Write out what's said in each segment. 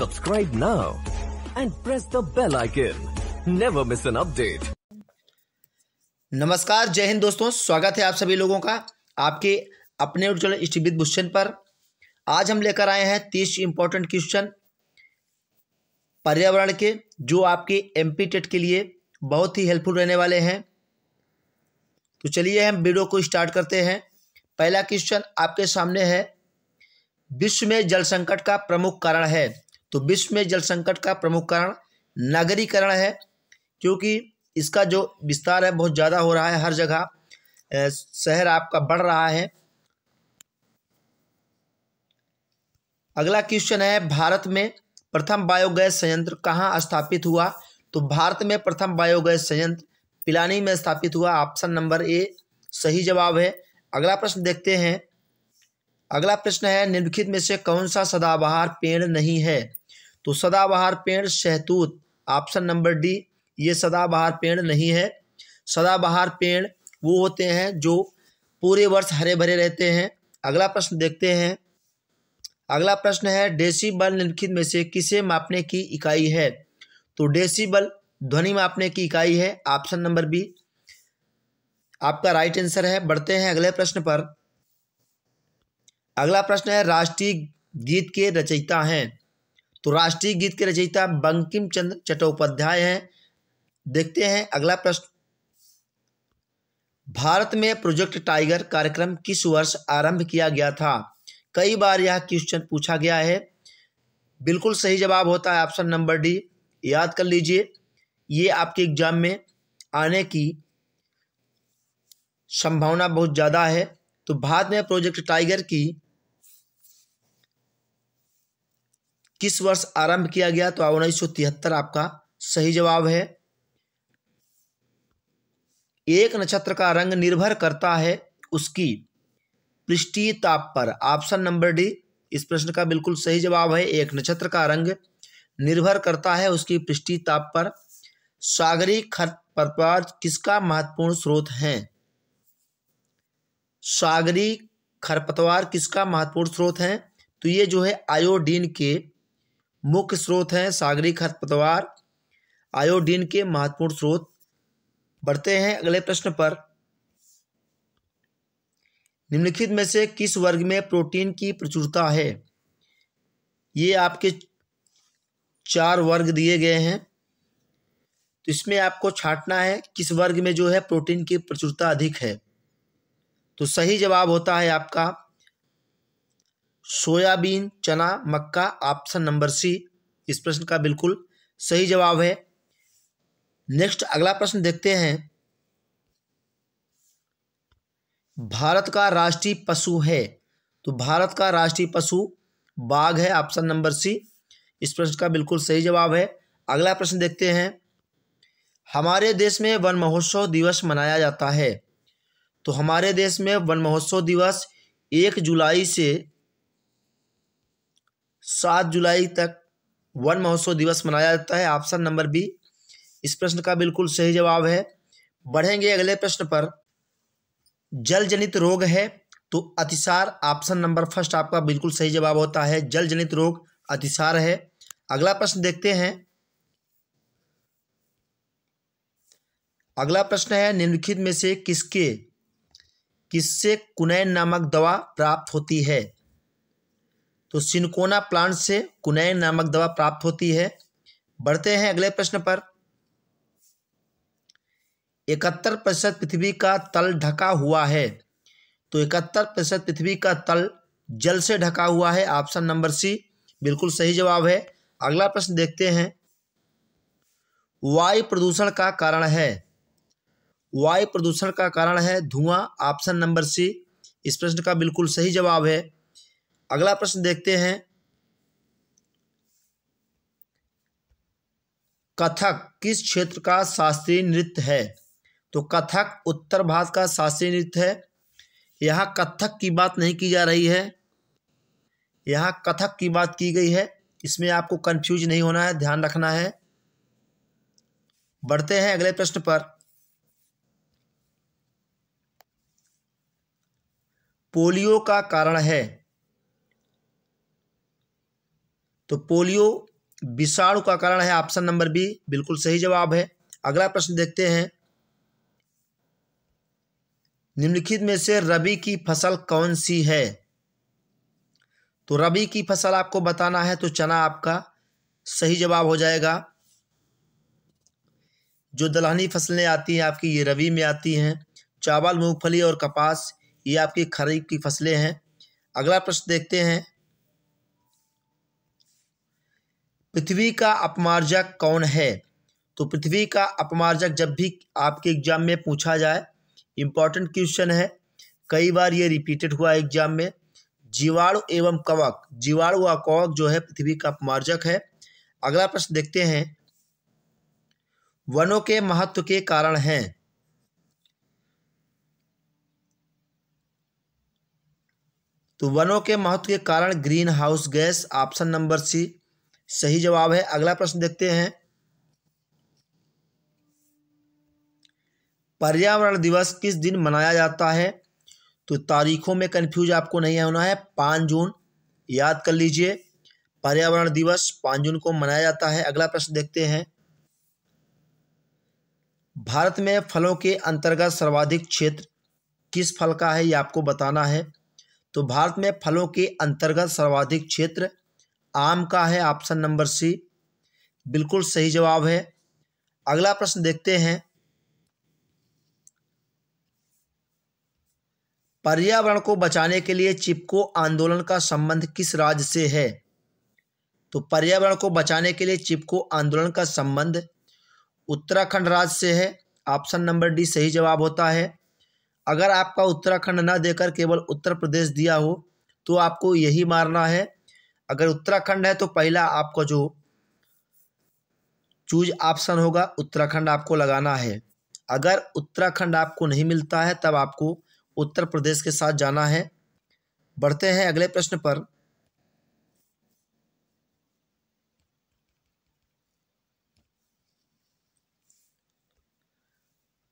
Subscribe now and press the bell icon. Never miss an update. नमस्कार जय हिंद दोस्तों स्वागत है आप सभी लोगों का आपके अपने उज्ज्वल स्टीबित बुश्चन पर आज हम लेकर आए हैं तीस इंपॉर्टेंट क्वेश्चन पर्यावरण के जो आपके एम टेट के लिए बहुत ही हेल्पफुल रहने वाले हैं तो चलिए हम वीडियो को स्टार्ट करते हैं पहला क्वेश्चन आपके सामने है विश्व में जल संकट का प्रमुख कारण है तो विश्व में जल संकट का प्रमुख कारण नगरीकरण है क्योंकि इसका जो विस्तार है बहुत ज़्यादा हो रहा है हर जगह शहर आपका बढ़ रहा है अगला क्वेश्चन है भारत में प्रथम बायोगैस संयंत्र कहाँ स्थापित हुआ तो भारत में प्रथम बायोगैस संयंत्र पिलानी में स्थापित हुआ ऑप्शन नंबर ए सही जवाब है अगला प्रश्न देखते हैं अगला प्रश्न है निम्नलिखित में से कौन सा सदाबहार पेड़ नहीं है तो सदाबहार पेड़ शहतूत ऑप्शन नंबर डी ये सदाबहार पेड़ नहीं है सदाबहार पेड़ वो होते हैं जो पूरे वर्ष हरे भरे रहते हैं अगला प्रश्न देखते हैं अगला प्रश्न है डेसी बल निम्नलिखित में से किसे मापने की इकाई है तो डेसी बल ध्वनि मापने की इकाई है ऑप्शन नंबर बी आपका राइट आंसर है बढ़ते हैं अगले प्रश्न पर अगला प्रश्न है राष्ट्रीय गीत के रचयिता हैं तो राष्ट्रीय गीत के रचयिता बंकिम चंद्र चट्टोपाध्याय हैं देखते हैं अगला प्रश्न भारत में प्रोजेक्ट टाइगर कार्यक्रम किस वर्ष आरंभ किया गया था कई बार यह क्वेश्चन पूछा गया है बिल्कुल सही जवाब होता है ऑप्शन नंबर डी याद कर लीजिए ये आपके एग्जाम में आने की संभावना बहुत ज़्यादा है तो भारत में प्रोजेक्ट टाइगर की किस वर्ष आरंभ किया गया तो उन्नीस आपका सही जवाब है एक नक्षत्र का रंग निर्भर करता है उसकी पृष्ठीय ताप पर ऑप्शन नंबर डी इस प्रश्न का बिल्कुल सही जवाब है एक नक्षत्र का रंग निर्भर करता है उसकी पृष्ठीय ताप पर सागरी खरपतवार किसका महत्वपूर्ण स्रोत है सागरी खरपतवार किसका महत्वपूर्ण स्रोत है तो ये जो है आयोडीन के मुख्य स्रोत हैं सागरी खरपतवार आयोडीन के महत्वपूर्ण स्रोत बढ़ते हैं अगले प्रश्न पर निम्नलिखित में से किस वर्ग में प्रोटीन की प्रचुरता है ये आपके चार वर्ग दिए गए हैं तो इसमें आपको छाटना है किस वर्ग में जो है प्रोटीन की प्रचुरता अधिक है तो सही जवाब होता है आपका सोयाबीन चना मक्का ऑप्शन नंबर सी इस प्रश्न का बिल्कुल सही जवाब है नेक्स्ट अगला प्रश्न देखते हैं भारत का राष्ट्रीय पशु है तो भारत का राष्ट्रीय पशु बाघ है ऑप्शन नंबर सी इस प्रश्न का बिल्कुल सही जवाब है अगला प्रश्न देखते हैं हमारे देश में वन महोत्सव दिवस मनाया जाता है तो हमारे देश में वन महोत्सव दिवस एक जुलाई से सात जुलाई तक वन महोत्सव दिवस मनाया जाता है ऑप्शन नंबर बी इस प्रश्न का बिल्कुल सही जवाब है बढ़ेंगे अगले प्रश्न पर जल जनित रोग है तो अतिसार ऑप्शन नंबर फर्स्ट आपका बिल्कुल सही जवाब होता है जल जनित रोग अतिसार है अगला प्रश्न देखते हैं अगला प्रश्न है निम्नलिखित में से किसके किससे कुनैन नामक दवा प्राप्त होती है तो सिनकोना प्लांट से कुनैन नामक दवा प्राप्त होती है बढ़ते हैं अगले प्रश्न पर इकहत्तर प्रतिशत पृथ्वी का तल ढका हुआ है तो इकहत्तर प्रतिशत पृथ्वी का तल जल से ढका हुआ है ऑप्शन नंबर सी बिल्कुल सही जवाब है अगला प्रश्न देखते हैं वायु प्रदूषण का कारण है वायु प्रदूषण का कारण है धुआं ऑप्शन नंबर सी इस प्रश्न का बिल्कुल सही जवाब है अगला प्रश्न देखते हैं कथक किस क्षेत्र का शास्त्रीय नृत्य है तो कथक उत्तर भारत का शास्त्रीय नृत्य है यहाँ कथक की बात नहीं की जा रही है यहाँ कथक की बात की गई है इसमें आपको कंफ्यूज नहीं होना है ध्यान रखना है बढ़ते हैं अगले प्रश्न पर पोलियो का कारण है तो पोलियो विषाणु का कारण है ऑप्शन नंबर बी बिल्कुल सही जवाब है अगला प्रश्न देखते हैं निम्नलिखित में से रबी की फसल कौन सी है तो रबी की फसल आपको बताना है तो चना आपका सही जवाब हो जाएगा जो दलहनी फसलें आती हैं आपकी ये रबी में आती हैं चावल मूंगफली और कपास ये आपकी खरीफ की फसलें हैं अगला प्रश्न देखते हैं पृथ्वी का अपमार्जक कौन है तो पृथ्वी का अपमार्जक जब भी आपके एग्जाम में पूछा जाए इम्पॉर्टेंट क्वेश्चन है कई बार ये रिपीटेड हुआ एग्जाम में जीवाणु एवं कवक जीवाणु व कवक जो है पृथ्वी का अपमार्जक है अगला प्रश्न देखते हैं वनों के महत्व के कारण हैं तो वनों के महत्व के कारण greenhouse gas option number C सही जवाब है अगला प्रश्न देखते हैं पर्यावरण दिवस किस दिन मनाया जाता है तो तारीखों में कंफ्यूज आपको नहीं होना है पाँच जून याद कर लीजिए पर्यावरण दिवस पाँच जून को मनाया जाता है अगला प्रश्न देखते हैं भारत में फलों के अंतर्गत सर्वाधिक क्षेत्र किस फल का है ये आपको बताना है तो भारत में फलों के अंतर्गत सर्वाधिक क्षेत्र आम का है ऑप्शन नंबर सी बिल्कुल सही जवाब है अगला प्रश्न देखते हैं पर्यावरण को बचाने के लिए चिपको आंदोलन का संबंध किस राज्य से है तो पर्यावरण को बचाने के लिए चिपको आंदोलन का संबंध उत्तराखंड राज्य से है ऑप्शन नंबर डी सही जवाब होता है अगर आपका उत्तराखंड ना देकर केवल उत्तर प्रदेश दिया हो तो आपको यही मारना है अगर उत्तराखंड है तो पहला आपका जो चूज ऑप्शन होगा उत्तराखंड आपको लगाना है अगर उत्तराखंड आपको नहीं मिलता है तब आपको उत्तर प्रदेश के साथ जाना है बढ़ते हैं अगले प्रश्न पर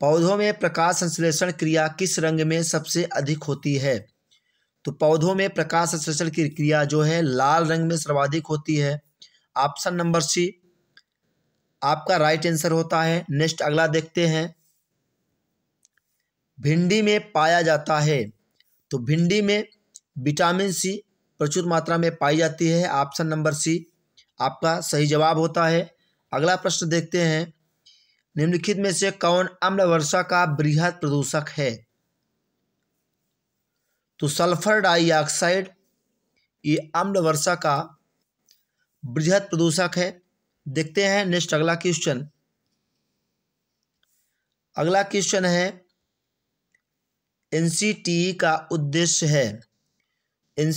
पौधों में प्रकाश संश्लेषण क्रिया किस रंग में सबसे अधिक होती है तो पौधों में प्रकाश संश्लेषण की क्रिया जो है लाल रंग में सर्वाधिक होती है ऑप्शन नंबर सी आपका राइट आंसर होता है नेक्स्ट अगला देखते हैं भिंडी में पाया जाता है तो भिंडी में विटामिन सी प्रचुर मात्रा में पाई जाती है ऑप्शन नंबर सी आपका सही जवाब होता है अगला प्रश्न देखते हैं निम्नलिखित में से कौन अम्ल वर्षा का बृहद प्रदूषक है तो सल्फर डाइऑक्साइड ये अम्ल वर्षा का बृहद प्रदूषक है देखते हैं नेक्स्ट अगला क्वेश्चन अगला क्वेश्चन है एन का उद्देश्य है एन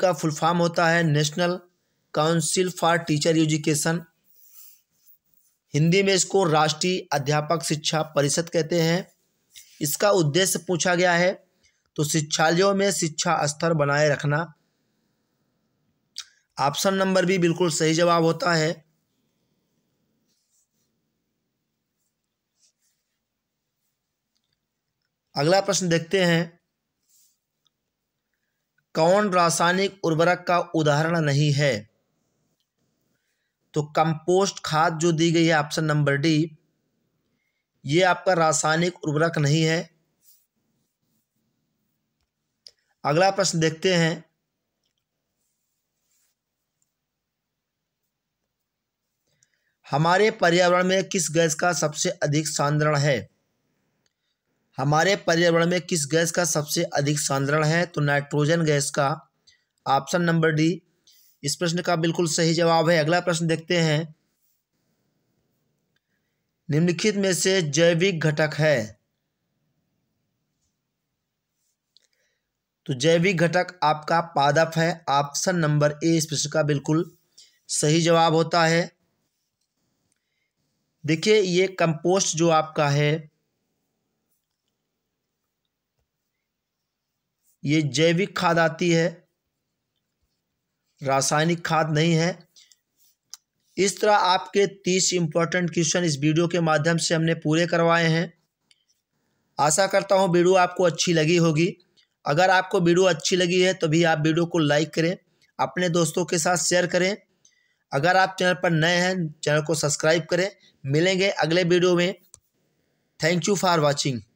का फुल फॉर्म होता है national council for teacher education Hindi में इसको राष्ट्रीय अध्यापक शिक्षा परिषद कहते हैं इसका उद्देश्य पूछा गया है तो शिक्षालयों में शिक्षा स्तर बनाए रखना ऑप्शन नंबर भी बिल्कुल सही जवाब होता है अगला प्रश्न देखते हैं कौन रासायनिक उर्वरक का उदाहरण नहीं है तो कंपोस्ट खाद जो दी गई है ऑप्शन नंबर डी ये आपका रासायनिक उर्वरक नहीं है अगला प्रश्न देखते हैं हमारे पर्यावरण में किस गैस का सबसे अधिक सांद्रण है हमारे पर्यावरण में किस गैस का सबसे अधिक सांद्रण है तो नाइट्रोजन गैस का ऑप्शन नंबर डी इस प्रश्न का बिल्कुल सही जवाब है अगला प्रश्न देखते हैं निम्नलिखित में से जैविक घटक है तो जैविक घटक आपका पादप है ऑप्शन नंबर ए इस प्रश्न का बिल्कुल सही जवाब होता है देखिए ये कंपोस्ट जो आपका है ये जैविक खाद आती है रासायनिक खाद नहीं है इस तरह आपके तीस इंपॉर्टेंट क्वेश्चन इस वीडियो के माध्यम से हमने पूरे करवाए हैं आशा करता हूँ वीडियो आपको अच्छी लगी होगी अगर आपको वीडियो अच्छी लगी है तो भी आप वीडियो को लाइक करें अपने दोस्तों के साथ शेयर करें अगर आप चैनल पर नए हैं चैनल को सब्सक्राइब करें मिलेंगे अगले वीडियो में थैंक यू फॉर वॉचिंग